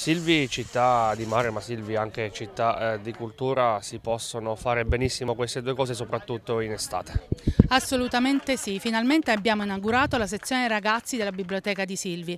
Silvi, città di mare, ma Silvi anche città eh, di cultura, si possono fare benissimo queste due cose, soprattutto in estate. Assolutamente sì, finalmente abbiamo inaugurato la sezione ragazzi della biblioteca di Silvi,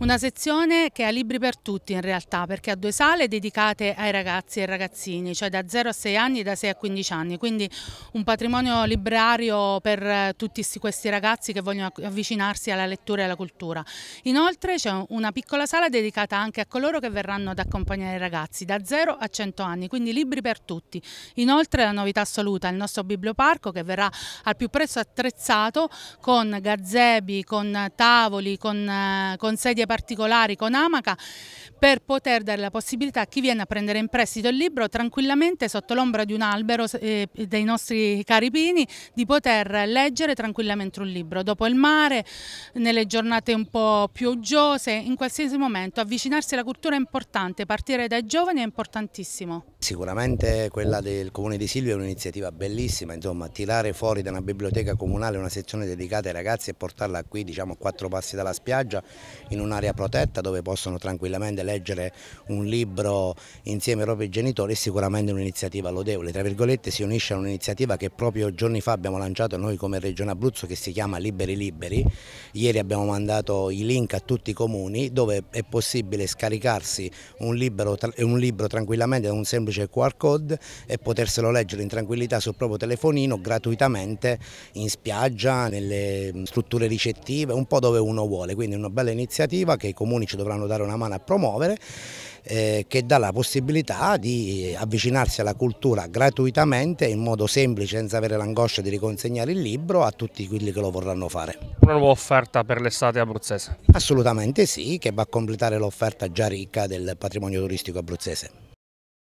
una sezione che ha libri per tutti in realtà, perché ha due sale dedicate ai ragazzi e ragazzini, cioè da 0 a 6 anni e da 6 a 15 anni, quindi un patrimonio librario per eh, tutti questi ragazzi che vogliono avvicinarsi alla lettura e alla cultura. Inoltre c'è una piccola sala dedicata anche a coloro loro che verranno ad accompagnare i ragazzi da 0 a 100 anni, quindi libri per tutti. Inoltre la novità assoluta è il nostro biblioparco che verrà al più presto attrezzato con gazebi, con tavoli, con, eh, con sedie particolari, con amaca per poter dare la possibilità a chi viene a prendere in prestito il libro tranquillamente sotto l'ombra di un albero eh, dei nostri caripini di poter leggere tranquillamente un libro dopo il mare, nelle giornate un po' pioggiose, in qualsiasi momento avvicinarsi alla cultura infrastruttura importante, partire dai giovani è importantissimo. Sicuramente quella del Comune di Silvio è un'iniziativa bellissima, insomma, tirare fuori da una biblioteca comunale una sezione dedicata ai ragazzi e portarla qui, diciamo, a quattro passi dalla spiaggia, in un'area protetta dove possono tranquillamente leggere un libro insieme ai propri genitori è sicuramente un'iniziativa lodevole. Tra virgolette si unisce a un'iniziativa che proprio giorni fa abbiamo lanciato noi come Regione Abruzzo che si chiama Liberi Liberi. Ieri abbiamo mandato i link a tutti i comuni dove è possibile scaricare scaricarsi un, libero, un libro tranquillamente da un semplice QR code e poterselo leggere in tranquillità sul proprio telefonino gratuitamente in spiaggia, nelle mm, strutture ricettive, un po' dove uno vuole. Quindi una bella iniziativa che i comuni ci dovranno dare una mano a promuovere eh, che dà la possibilità di avvicinarsi alla cultura gratuitamente in modo semplice senza avere l'angoscia di riconsegnare il libro a tutti quelli che lo vorranno fare. Una nuova offerta per l'estate abruzzese? Assolutamente sì, che va a completare l'offerta già ricca ricca del patrimonio turistico abruzzese.